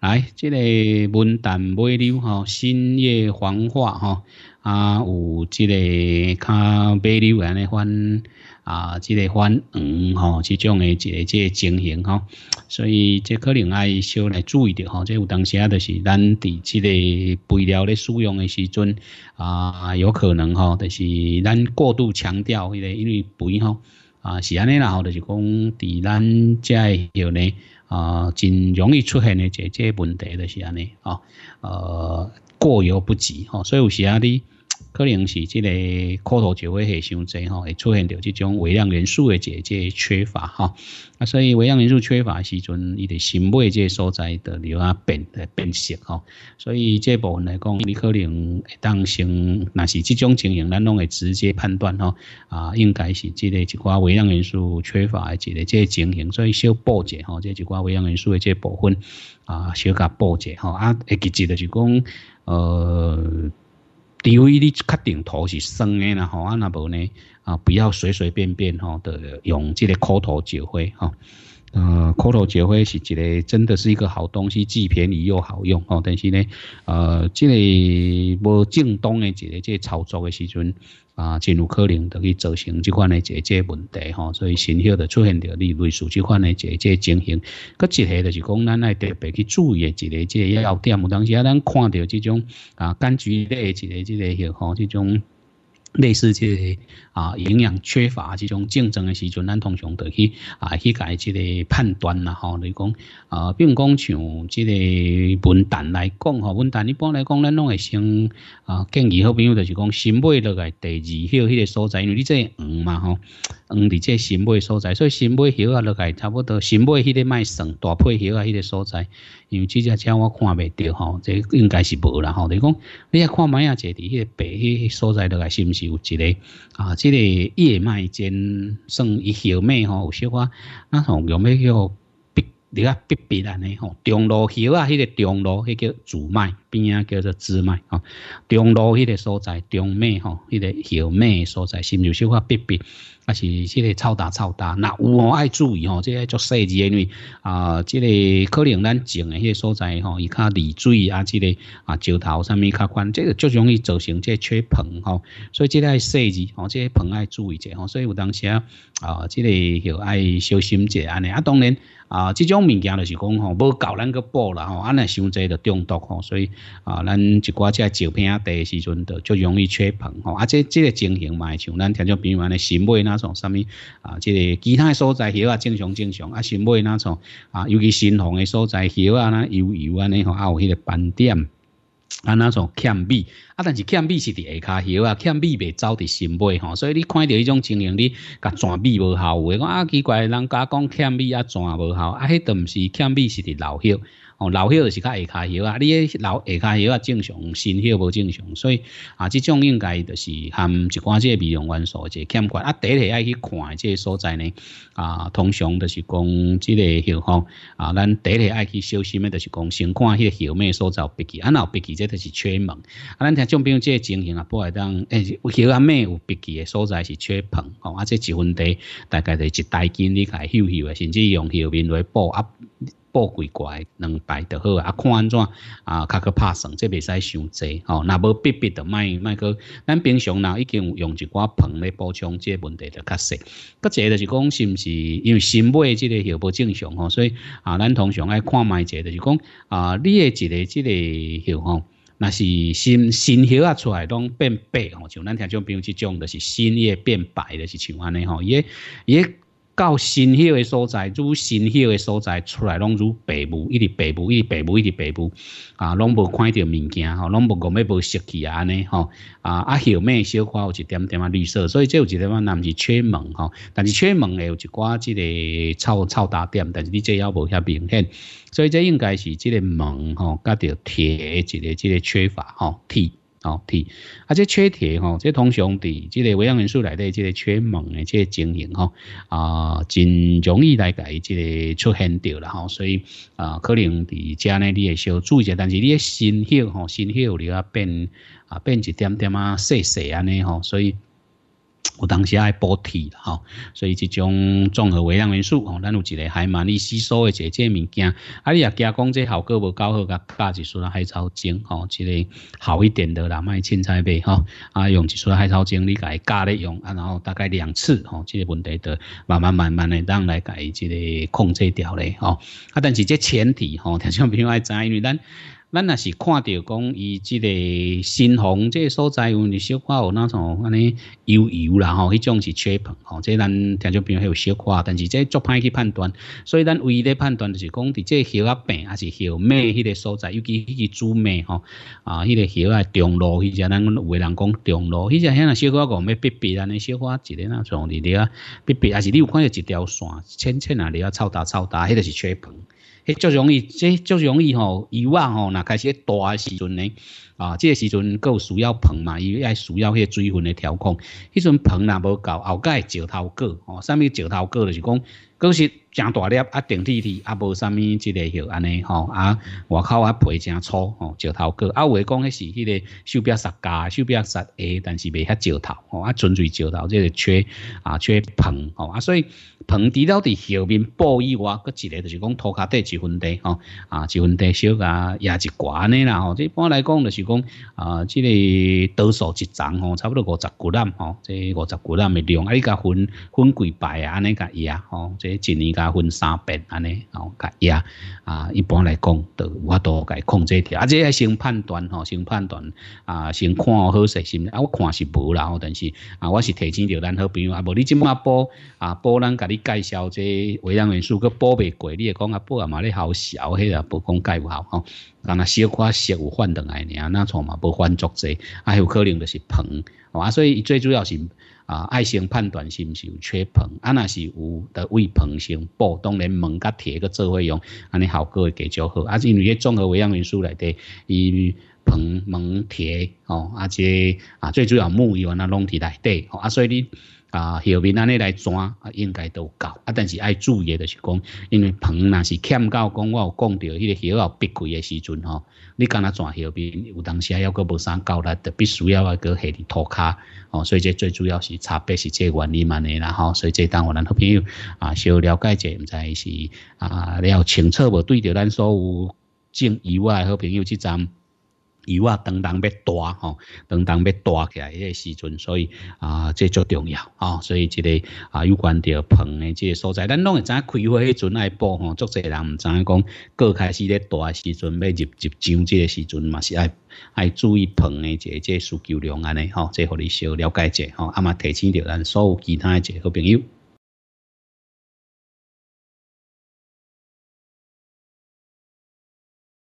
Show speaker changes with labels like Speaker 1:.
Speaker 1: 来，即个文旦尾流哈，新叶黄花哈，啊有即个卡肥牛安尼翻啊，即个翻黄哈，这种的这个即个情形哈，所以即可能爱少来注意着哈，即有当时啊，就是咱伫即个肥料咧使用的时候啊，有可能哈，就是咱过度强调迄个，因为肥哈，啊是安尼啦，就是讲伫咱这的有呢。啊，真容易出现的这这问题的是安尼啊，呃，过犹不及吼，所以有时啊啲。可能是即个骨头就会很伤侪吼，会出现着即种微量元素的这这缺乏哈。啊，所以微量元素缺乏时阵，伊的心胃这所在的了啊变变色吼。所以这部分来讲，你可能会当先，那是即种情形，咱拢会直接判断吼。啊，应该是即个一寡微量元素缺乏的这个这个情形，所以小补者吼，即一寡微量元素的这部分啊，小甲补者吼。啊，其次的就是讲呃。除非你确定土是酸的啦，吼，啊那无呢，啊不要随随便便吼的用这个口土酒灰，吼。呃，口头指挥是一个，真的是一个好东西，既便宜又好用吼。但是呢，呃，这个无正当的这个这操作的时阵，啊，真有可能要去造成这款的这个问题吼。所以，新晓得出现着你类似这款的这个情形，搁一个就是讲，咱爱特别去注意一个这要点。有当时，啊，咱看到这种啊，柑橘类一个、这个许吼，这种。类似即个啊营养缺乏这种竞争的时阵，咱通常就去啊去改即个判断啦吼，来讲啊，比如讲像即个文旦来讲吼，文旦一般来讲，咱拢会先啊建议好朋友就是讲先买落来第二迄迄个所在，因为你即黄嘛吼。嗯，伫这新买所在，所以新买叶啊落来差不多，新买迄个卖笋大配叶啊迄个所在，因为这只鸟我看未到吼，这应该是无啦吼。你讲，你也看买啊，坐伫迄个白迄所在落来是毋是有一个啊，这个叶脉间算一些叶脉吼，有小可那从用尾去。你看笔笔安尼吼，中路桥啊，迄个中路迄叫主脉，边啊叫做支脉吼。中路迄个所在，中脉吼，迄个小脉所在，是毋是小可笔笔，还是即个超大超大？那有吼爱注意吼，即、个些做设计因为啊，即个可能咱种诶迄个所在吼，伊较离水啊，即个啊石头啥物较宽，即个足容易造成即个缺盆吼。所以即个设计吼，即个盆爱注意者吼。所以有当时啊，啊，即个要爱小心者安尼啊，当然。啊，这种物件就是讲吼，要到咱去补啦吼，安尼伤侪著中毒吼，所以啊，咱一寡只照片啊，底时阵就就容易缺硼吼，啊，即即个情形嘛，像咱听朝边边咧新买那种啥物啊，即个其他所在遐啊正常正常，啊新买那种啊，尤其新红的所在遐啊，那油油安尼吼，啊有迄个斑点。啊，那种欠米，啊，但是欠米是伫下骹写啊，欠笔袂走伫心尾吼，所以你看到迄种情形，你甲铅米无效话，我啊奇怪，人家讲欠米啊怎无效，啊，迄毋是欠米是伫老朽。哦，老血就是较下骹血啊，你咧老下骹血啊正常，新血无正常，所以啊，即种应该就是含一寡即个美容元素即欠缺。啊，第一个爱去看即个所在呢？啊，通常就是讲即个血吼啊，咱第一个爱去小心的，就是讲先看迄个血咩所在笔记，啊，有笔记即著是缺门。啊，咱听种比如即个情形啊，不会当诶血啊咩有笔记的所在是缺盆，吼啊，即一问题大概就一大斤，你该休息诶，甚至用血面来补啊。报几块两百就好啊，看安怎啊，较去拍算，这袂使伤济吼。若无逼逼的，卖卖去。咱平常人已经有用一寡盆咧补充即问题就较细。个者就是讲，是毋是因为新买即个血不正常吼，所以啊，咱通常爱看卖者就是讲啊，你诶一个即个血吼，那是新新血啊出来拢变白吼，像咱听种朋友即种，的是新叶变白的是像安尼吼，伊也。到新黑的所在，愈新黑的所在出来拢愈白雾，一直白雾，一直白雾，一直白雾啊，拢无看到物件吼，拢无讲要无湿气安尼吼啊啊，后面小花有一点点啊绿色，所以这有一点啊，那是缺门吼，但是缺门的有一寡即个臭臭大点，但是你这要无遐明显，所以这应该是即个门吼甲着铁一个即个缺乏吼铁。好铁，啊，这缺铁吼，这通常伫即个微量元素内底，即个缺锰的，这经营吼，啊，真容易来改，即个出现掉了吼，所以啊，可能伫家内底会小注意一下，但是你新血吼，新血有你啊变啊变一点点啊，细细安尼吼，所以。有当时爱补铁吼，所以这种综合微量元素吼，咱有一个还蛮易吸收的，一个即个物件。啊，你也惊讲即效果无够好，加一撮海藻精吼，一个好一点的啦，卖青菜呗吼。啊，用一撮海藻精你来加咧用，啊，然后大概两次吼，即个问题的慢慢慢慢的，让来改这个控制掉咧吼。啊，但是即前提吼，听说朋友爱知，因为咱。咱若是看到讲伊即个新房即个所在有尼小花有那种安尼油油啦吼，迄种是缺棚吼。即咱听讲平常有小花，但是即足歹去判断。所以咱唯一的判断就是讲，伫即叶啊病还是叶咩？迄个所在，尤其迄个主叶吼啊，迄个叶啊中落，迄只咱有人讲中落，迄只遐那小花讲咩？别别，安尼小花一个啊长伫啊别别，还是你有看到一条线，纤纤啊，你啊抽打抽打，迄个是缺盆。足容易，这足容易吼，以往吼那开始大诶时阵呢，啊，即个时阵够需要棚嘛，伊爱需要迄水分诶调控，迄阵棚若无够，后盖石头过，吼，啥物石头过着是讲。都是诚大粒啊，定天地啊，无啥物即个许安尼吼啊，外口啊皮诚粗吼石头哥啊，我讲迄是迄个手表十家手表十下，但是未遐石头吼啊，纯粹石头即个缺啊缺盆吼啊，所以盆除了伫后面布以外，佫一个就是讲土卡底一分地吼啊一分地小甲也一寡尼啦吼，一般来讲就是讲啊即个多数一丛吼，差不多五十个人吼，即五十个人诶，量啊，你甲分分几排啊安尼甲伊啊吼一年加分三遍安尼哦，加压啊，一般来讲都我都该控制掉，啊，这要先判断哦，先判断啊，先看好势是啊，我看是无啦，但是啊，我是提醒着咱好朋友，啊，无你今啊煲啊煲人，甲你介绍这微量元素个煲未过，你讲啊煲啊嘛，你好少嘿啊，不讲介有好吼，干那小块食有换顿来呢，那从嘛，不换足济，啊有可能就是膨。哦、啊，所以最主要是啊，爱心判断是不是有缺硼，啊那是有的，胃硼先补，当然锰跟铁个做费用，安尼效果会比较好，啊，是因为综合微量元素来底，伊硼、锰、铁，哦，啊，且啊最主要木伊啊，那弄起来对，啊所以你。啊，后面那尼来抓，应该都够。啊，但是要注意的是讲，因为棚那是欠到讲，我有讲到，迄个雨后避开的时阵吼，你敢那抓后面，有当时还要个无啥够力，特别需要个个下地拖卡。哦，所以这最主要是差别是这原因嘛呢，然后所以这当我咱好朋友啊，小了解者，唔知是啊，了清楚无对着咱所有正以外好朋友，即阵。油啊，等等要多吼，当等要大起来，迄个时阵，所以啊，这足重要啊，所以这个啊，有关着棚的这个所在，咱拢会知影开花迄阵爱播吼，足侪人唔知影讲，过开始咧大时阵，要入入上这个时阵嘛，是爱爱注意棚的这这需求量安尼吼，这互你小了解者吼，阿妈提醒着咱所有其他一个好朋友。